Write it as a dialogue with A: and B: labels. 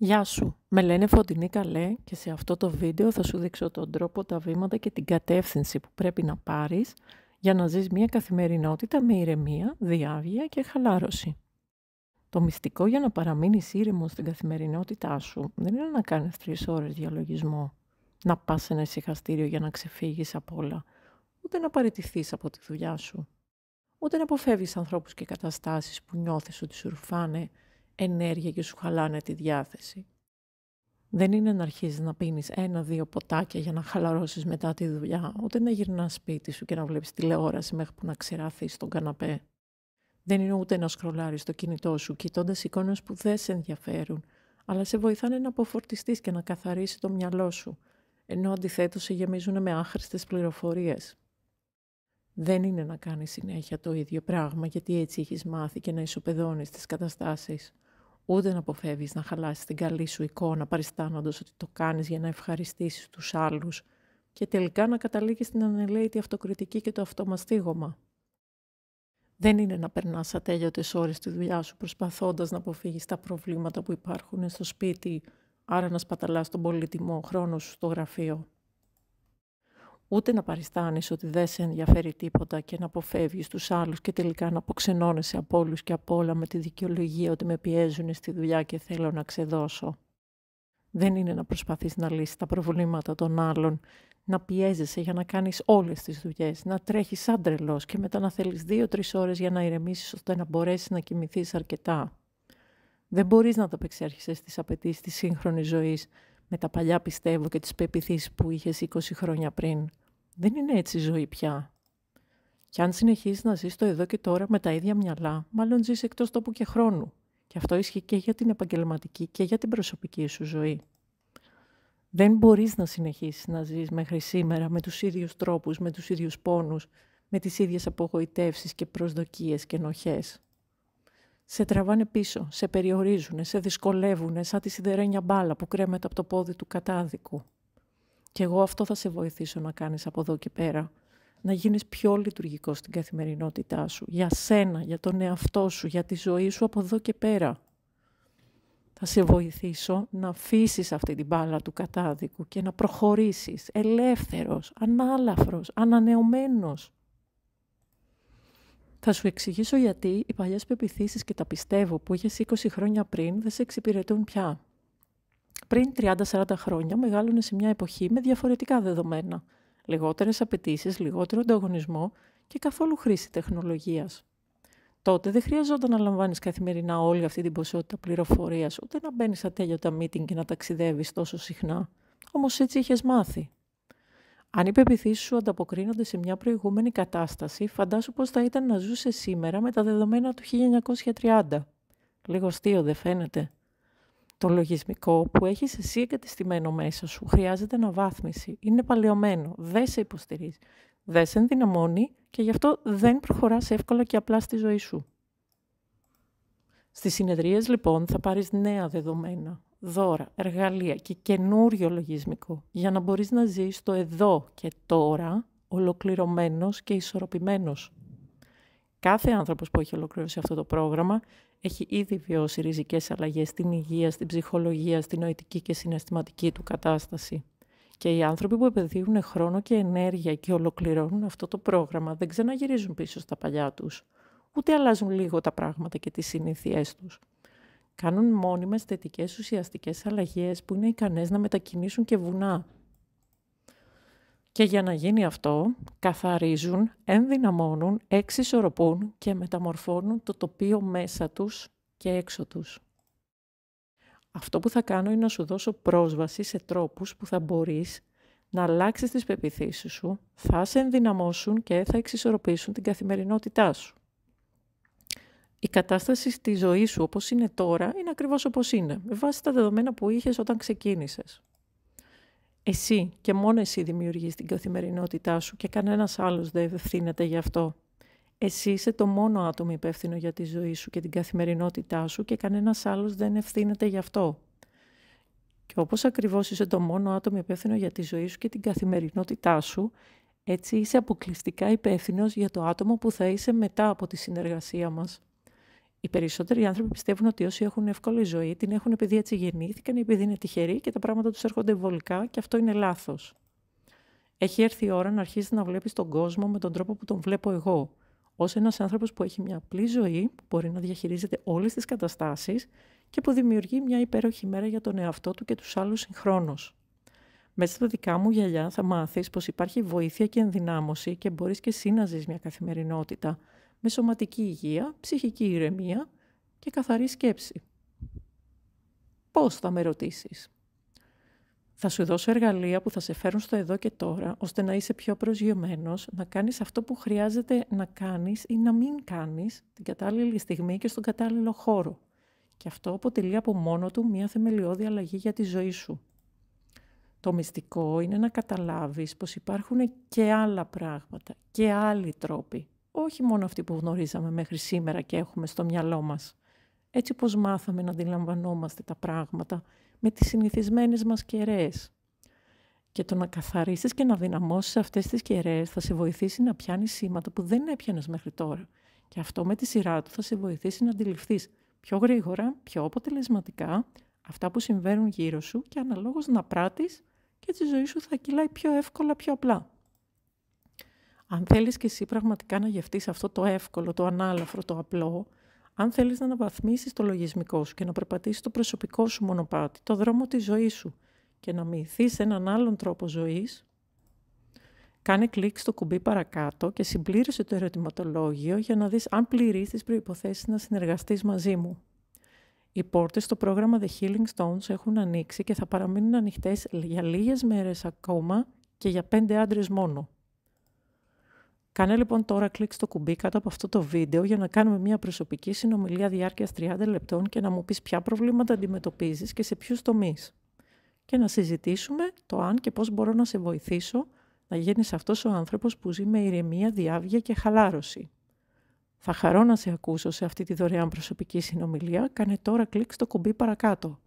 A: Γεια σου, με λένε Φωτεινή Καλέ και σε αυτό το βίντεο θα σου δείξω τον τρόπο, τα βήματα και την κατεύθυνση που πρέπει να πάρεις για να ζεις μια καθημερινότητα με ηρεμία, διάβγεια και χαλάρωση. Το μυστικό για να παραμείνεις ήρεμο στην καθημερινότητά σου δεν είναι να κάνεις τρεις ώρες διαλογισμό, να πας σε ένα ησυχαστήριο για να ξεφύγεις από όλα, ούτε να παραιτηθείς από τη δουλειά σου, ούτε να αποφεύγεις ανθρώπους και καταστάσεις που νιώθεις ότι σου ρουφάνε ενέργεια και σου χαλάνε τη διάθεση. Δεν είναι να αρχίζεις να πινει ενα ένα-δύο ποτάκια για να χαλαρώσεις μετά τη δουλειά, ούτε να γυρνάς σπίτι σου και να βλέπεις τηλεόραση μέχρι που να ξεράθεις τον καναπέ. Δεν είναι ούτε να σκρολάρεις το κινητό σου κοιτώντας εικόνες που δεν σε ενδιαφέρουν, αλλά σε βοηθάνε να αποφορτιστείς και να καθαρίσει το μυαλό σου, ενώ αντιθέτως σε γεμίζουν με άχρηστες πληροφορίες. Δεν είναι να κάνεις συνέχεια το ίδιο πράγμα γιατί έτσι έχεις μάθει και να ισοπεδώνεις τις καταστάσεις ούτε να αποφεύγεις να χαλάσεις την καλή σου εικόνα παριστάνοντας ότι το κάνεις για να ευχαριστήσεις τους άλλους και τελικά να καταλήγεις στην ανελαίτη αυτοκριτική και το αυτομαστίγωμα. Δεν είναι να περνάς ατέλειωτες ώρες τη δουλειά σου προσπαθώντας να αποφύγεις τα προβλήματα που υπάρχουν στο σπίτι, άρα να σπαταλάς τον πολύτιμο χρόνο σου στο γραφείο ούτε να παριστάνεις ότι δεν σε ενδιαφέρει τίποτα και να αποφεύγεις τους άλλους και τελικά να αποξενώνεσαι από όλους και από όλα με τη δικαιολογία ότι με πιέζουν στη δουλειά και θέλω να ξεδώσω. Δεν είναι να προσπαθείς να λύσεις τα προβλήματα των άλλων, να πιέζεσαι για να κάνεις όλες τις δουλειές, να τρέχεις σαν τρελός και μετά να θέλεις δύο-τρεις ώρες για να ηρεμήσεις ώστε να μπορέσεις να κοιμηθείς αρκετά. Δεν μπορείς να ταπεξέρχεσαι στις απαιτήσεις της σύγχρονης ζωής με τα παλιά πιστεύω και τις πεπιθήσεις που είχες 20 χρόνια πριν. Δεν είναι έτσι η ζωή πια. Και αν συνεχίσεις να ζεις το εδώ και τώρα με τα ίδια μυαλά, μάλλον ζεις εκτός τόπου και χρόνου. Και αυτό ισχύει και για την επαγγελματική και για την προσωπική σου ζωή. Δεν μπορείς να συνεχίσεις να ζεις μέχρι σήμερα με τους ίδιους τρόπους, με τους ίδιους πόνους, με τις ίδιες απογοητεύσεις και προσδοκίες και σε τραβάνε πίσω, σε περιορίζουν, σε δυσκολεύουν, σαν τη σιδερένια μπάλα που κρέμεται από το πόδι του κατάδικου. Και εγώ αυτό θα σε βοηθήσω να κάνεις από εδώ και πέρα. Να γίνεις πιο λειτουργικός στην καθημερινότητά σου, για σένα, για τον εαυτό σου, για τη ζωή σου από εδώ και πέρα. Θα σε βοηθήσω να αφήσεις αυτή την μπάλα του κατάδικου και να προχωρήσεις ελεύθερος, ανάλαφρος, ανανεωμένος. Θα σου εξηγήσω γιατί οι παλιές πεπιθήσεις και τα πιστεύω που είχες 20 χρόνια πριν δεν σε εξυπηρετούν πια. Πριν 30-40 χρόνια μεγάλωνες σε μια εποχή με διαφορετικά δεδομένα, λιγότερες απαιτήσεις, λιγότερο ανταγωνισμό και καθόλου χρήση τεχνολογίας. Τότε δεν χρειαζόταν να λαμβάνεις καθημερινά όλη αυτή την ποσότητα πληροφορίας, ούτε να μπαίνεις ατέλειωτα meeting και να ταξιδεύεις τόσο συχνά. Όμως έτσι είχες μάθει. Αν οι πεπιθήσεις σου ανταποκρίνονται σε μια προηγούμενη κατάσταση, φαντάσου πώς θα ήταν να ζούσε σήμερα με τα δεδομένα του 1930. Λίγο αστείο δεν φαίνεται. Το λογισμικό που έχεις εσύ εγκατεστημένο μέσα σου χρειάζεται αναβάθμιση. Είναι παλαιωμένο, δεν σε υποστηρίζει, δεν σε ενδυναμώνει και γι' αυτό δεν προχωράς εύκολα και απλά στη ζωή σου. Στις συνεδρίες λοιπόν θα πάρεις νέα δεδομένα, δώρα, εργαλεία και καινούριο λογισμικό για να μπορείς να ζεις το εδώ και τώρα ολοκληρωμένος και ισορροπημένος. Κάθε άνθρωπος που έχει ολοκληρώσει αυτό το πρόγραμμα έχει ήδη βιώσει ριζικές αλλαγές στην υγεία, στην ψυχολογία, στην νοητική και συναισθηματική του κατάσταση. Και οι άνθρωποι που επενδύουν χρόνο και ενέργεια και ολοκληρώνουν αυτό το πρόγραμμα δεν ξαναγυρίζουν πίσω στα παλιά τους, ούτε αλλάζουν λίγο τα πράγματα και τις συνήθειές τους κάνουν μόνιμες θετικές ουσιαστικές αλλαγές που είναι ικανές να μετακινήσουν και βουνά. Και για να γίνει αυτό, καθαρίζουν, ενδυναμώνουν, εξισορροπούν και μεταμορφώνουν το τοπίο μέσα τους και έξω τους. Αυτό που θα κάνω είναι να σου δώσω πρόσβαση σε τρόπους που θα μπορείς να αλλάξεις τις πεπιθήσεις σου, θα σε ενδυναμώσουν και θα εξισορροπήσουν την καθημερινότητά σου η κατάσταση στη ζωή σου όπως είναι τώρα είναι ακριβώς όπως είναι, με βάση τα δεδομένα που είχες όταν ξεκίνησες. Εσύ και μόνο εσύ δημιουργείς την καθημερινότητά σου και κανένας άλλος δεν ευθύνεται γι' αυτό. Εσύ είσαι το μόνο άτομο υπεύθυνο για τη ζωή σου και την καθημερινότητά σου και κανένας άλλος δεν ευθύνεται γι' αυτό. Και όπως ακριβώς είσαι το μόνο άτομο υπεύθυνο για τη ζωή σου και την καθημερινότητά σου, έτσι είσαι αποκλειστικά υπεύθυνος για το άτομο που θα είσαι μετά από τη συνεργασία μας οι περισσότεροι άνθρωποι πιστεύουν ότι όσοι έχουν εύκολη ζωή την έχουν επειδή έτσι γεννήθηκαν ή επειδή είναι τυχεροί και τα πράγματα τους έρχονται βολικά και αυτό είναι λάθος. Έχει έρθει η ώρα να αρχίσεις να βλέπεις τον κόσμο με τον τρόπο που τον βλέπω εγώ. Ως ένας άνθρωπος που έχει μια απλή ζωή, που μπορεί να διαχειρίζεται όλες τις καταστάσεις και που δημιουργεί μια υπέροχη μέρα για τον εαυτό του και τους άλλους συγχρόνως. Μέσα στα δικά μου γυαλιά θα μάθεις πως υπάρχει βοήθεια και ενδυνάμωση και μπορείς και εσύ να ζεις μια καθημερινότητα με σωματική υγεία, ψυχική ηρεμία και καθαρή σκέψη. Πώς θα με ρωτήσεις. Θα σου δώσω εργαλεία που θα σε φέρουν στο εδώ και τώρα, ώστε να είσαι πιο προσγειωμένος, να κάνεις αυτό που χρειάζεται να κάνεις ή να μην κάνεις την κατάλληλη στιγμή και στον κατάλληλο χώρο. Και αυτό αποτελεί από μόνο του μια θεμελιώδη αλλαγή για τη ζωή σου. Το μυστικό είναι να καταλάβεις πως υπάρχουν και άλλα πράγματα και άλλοι τρόποι όχι μόνο αυτή που γνωρίζαμε μέχρι σήμερα και έχουμε στο μυαλό μας. Έτσι πως μάθαμε να αντιλαμβανόμαστε τα πράγματα με τις συνηθισμένες μας κεραίες. Και το να καθαρίσεις και να δυναμώσεις αυτές τις κεραίες θα σε βοηθήσει να πιάνεις σήματα που δεν έπιανες μέχρι τώρα. Και αυτό με τη σειρά του θα σε βοηθήσει να αντιληφθείς πιο γρήγορα, πιο αποτελεσματικά αυτά που συμβαίνουν γύρω σου και αναλόγως να πράττεις και τη ζωή σου θα κυλάει πιο εύκολα, πιο απλά. Αν θέλεις και εσύ πραγματικά να γευτείς αυτό το εύκολο, το ανάλαφρο, το απλό, αν θέλεις να αναβαθμίσεις το λογισμικό σου και να περπατήσεις το προσωπικό σου μονοπάτι, το δρόμο της ζωής σου και να μοιηθείς έναν άλλον τρόπο ζωής, κάνε κλικ στο κουμπί παρακάτω και συμπλήρωσε το ερωτηματολόγιο για να δεις αν πληρείς τις προϋποθέσεις να συνεργαστείς μαζί μου. Οι πόρτες στο πρόγραμμα The Healing Stones έχουν ανοίξει και θα παραμείνουν ανοιχτές για λίγες μέρες ακόμα και για πέντε άντρες μόνο. Κάνε λοιπόν τώρα κλικ στο κουμπί κάτω από αυτό το βίντεο για να κάνουμε μια προσωπική συνομιλία διάρκειας 30 λεπτών και να μου πεις ποια προβλήματα αντιμετωπίζεις και σε ποιους τομείς. Και να συζητήσουμε το αν και πώς μπορώ να σε βοηθήσω να γίνεις αυτός ο άνθρωπος που ζει με ηρεμία, διάβγεια και χαλάρωση. Θα χαρώ να σε ακούσω σε αυτή τη δωρεάν προσωπική συνομιλία. Κάνε τώρα κλικ στο κουμπί παρακάτω.